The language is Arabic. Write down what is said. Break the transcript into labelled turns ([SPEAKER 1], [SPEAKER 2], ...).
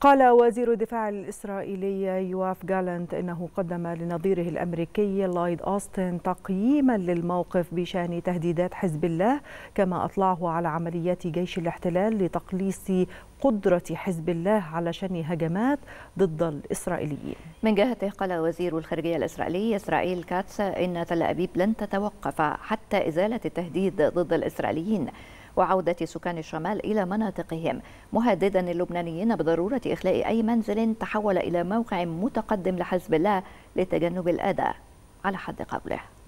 [SPEAKER 1] قال وزير الدفاع الإسرائيلي يواف جالنت إنه قدم لنظيره الأمريكي لايد أوستن تقييما للموقف بشأن تهديدات حزب الله كما أطلعه على عمليات جيش الاحتلال لتقليص قدرة حزب
[SPEAKER 2] الله على شن هجمات ضد
[SPEAKER 3] الإسرائيليين
[SPEAKER 2] من جهته قال وزير الخارجية الإسرائيلي إسرائيل كاتس إن تل أبيب لن تتوقف حتى إزالة التهديد ضد الإسرائيليين وعودة سكان الشمال إلى مناطقهم مهددا اللبنانيين بضرورة إخلاء أي منزل تحول إلى موقع متقدم لحزب الله لتجنب الأذى على حد قوله